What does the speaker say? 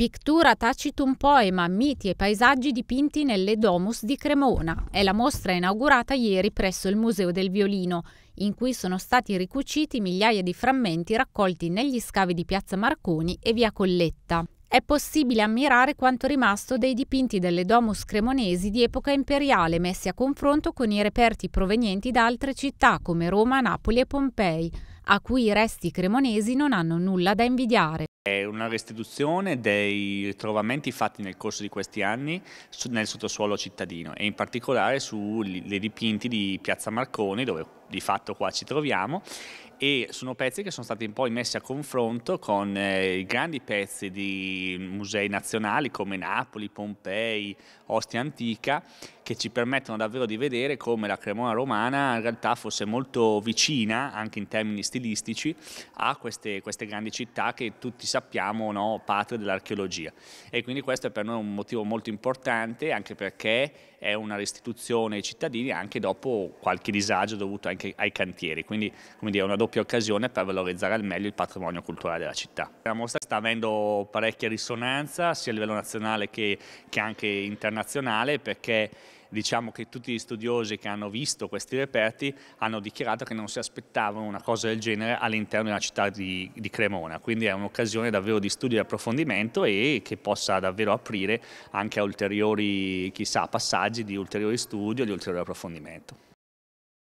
Pictura Tacitum Poema, miti e paesaggi dipinti nelle Domus di Cremona. È la mostra inaugurata ieri presso il Museo del Violino, in cui sono stati ricuciti migliaia di frammenti raccolti negli scavi di Piazza Marconi e via Colletta. È possibile ammirare quanto rimasto dei dipinti delle Domus cremonesi di epoca imperiale messi a confronto con i reperti provenienti da altre città come Roma, Napoli e Pompei, a cui i resti cremonesi non hanno nulla da invidiare. È una restituzione dei ritrovamenti fatti nel corso di questi anni nel sottosuolo cittadino e in particolare sui dipinti di Piazza Marconi dove di fatto qua ci troviamo e sono pezzi che sono stati poi messi a confronto con eh, i grandi pezzi di musei nazionali come Napoli, Pompei, Ostia Antica che ci permettono davvero di vedere come la Cremona romana in realtà fosse molto vicina, anche in termini stilistici, a queste, queste grandi città che tutti sappiamo no, patria dell'archeologia. E quindi questo è per noi un motivo molto importante, anche perché è una restituzione ai cittadini anche dopo qualche disagio dovuto anche ai cantieri, quindi come dire, è una doppia occasione per valorizzare al meglio il patrimonio culturale della città. La mostra sta avendo parecchia risonanza sia a livello nazionale che, che anche internazionale perché diciamo che tutti gli studiosi che hanno visto questi reperti hanno dichiarato che non si aspettavano una cosa del genere all'interno della città di, di Cremona, quindi è un'occasione davvero di studio e approfondimento e che possa davvero aprire anche a ulteriori, chissà, passaggi di ulteriore studio, di ulteriore approfondimento.